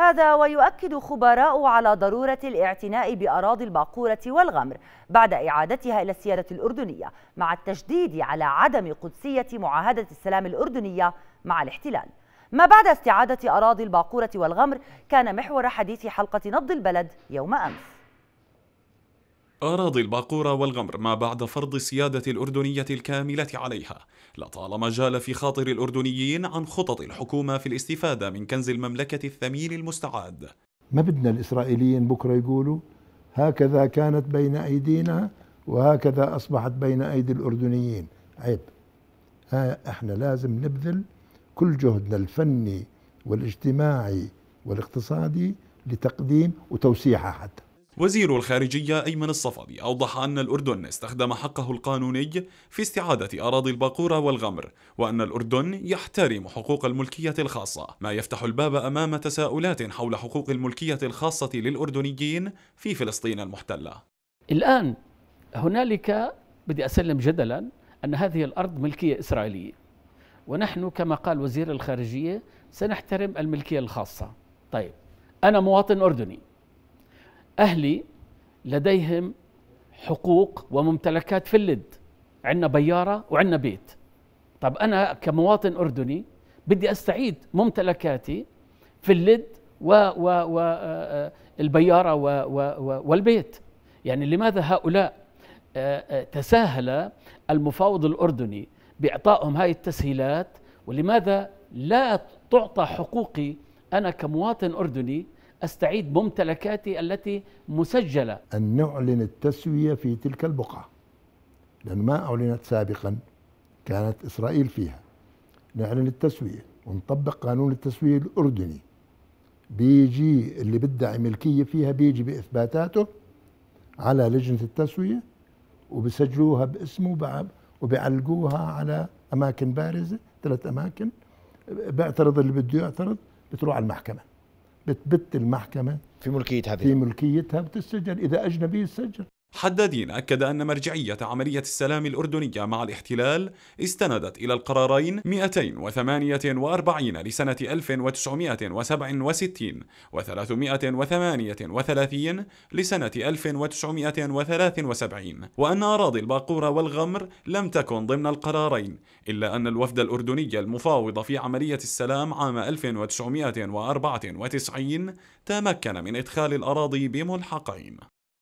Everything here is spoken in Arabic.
هذا ويؤكد خبراء على ضرورة الاعتناء بأراضي الباقورة والغمر بعد إعادتها إلى السيادة الأردنية مع التشديد على عدم قدسية معاهدة السلام الأردنية مع الاحتلال ما بعد استعادة أراضي الباقورة والغمر كان محور حديث حلقة نبض البلد يوم أمس أراضي الباقورة والغمر ما بعد فرض السيادة الأردنية الكاملة عليها لطالما جال في خاطر الأردنيين عن خطط الحكومة في الاستفادة من كنز المملكة الثمين المستعاد ما بدنا الإسرائيليين بكرة يقولوا هكذا كانت بين أيدينا وهكذا أصبحت بين أيدي الأردنيين عيب ها احنا لازم نبذل كل جهدنا الفني والاجتماعي والاقتصادي لتقديم وتوسيعها حتى وزير الخارجية أيمن الصفدي أوضح أن الأردن استخدم حقه القانوني في استعادة أراضي الباقورة والغمر وأن الأردن يحترم حقوق الملكية الخاصة ما يفتح الباب أمام تساؤلات حول حقوق الملكية الخاصة للأردنيين في فلسطين المحتلة الآن هنالك بدي أسلم جدلا أن هذه الأرض ملكية إسرائيلية ونحن كما قال وزير الخارجية سنحترم الملكية الخاصة طيب أنا مواطن أردني أهلي لديهم حقوق وممتلكات في اللد عندنا بيارة وعندنا بيت طب أنا كمواطن أردني بدي أستعيد ممتلكاتي في اللد والبيارة و, و آه، آه، و, و, و والبيت يعني لماذا هؤلاء آه، تساهل المفاوض الأردني بإعطائهم هاي التسهيلات ولماذا لا تعطى حقوقي أنا كمواطن أردني أستعيد ممتلكاتي التي مسجلة أن نعلن التسوية في تلك البقعة لأن ما أعلنت سابقا كانت إسرائيل فيها نعلن التسوية ونطبق قانون التسوية الأردني بيجي اللي بدعي ملكية فيها بيجي بإثباتاته على لجنة التسوية وبسجلوها باسمه بعد على أماكن بارزة ثلاث أماكن بيعترض اللي بده يعترض بتروح على المحكمة بتبت المحكمة في ملكية هذه في ملكيتها بتسجل إذا أجنبي يسجل حدادين أكد أن مرجعية عملية السلام الأردنية مع الاحتلال استندت إلى القرارين 248 لسنة 1967 و 338 لسنة 1973 وأن أراضي الباقورة والغمر لم تكن ضمن القرارين إلا أن الوفد الأردني المفاوض في عملية السلام عام 1994 تمكن من إدخال الأراضي بملحقين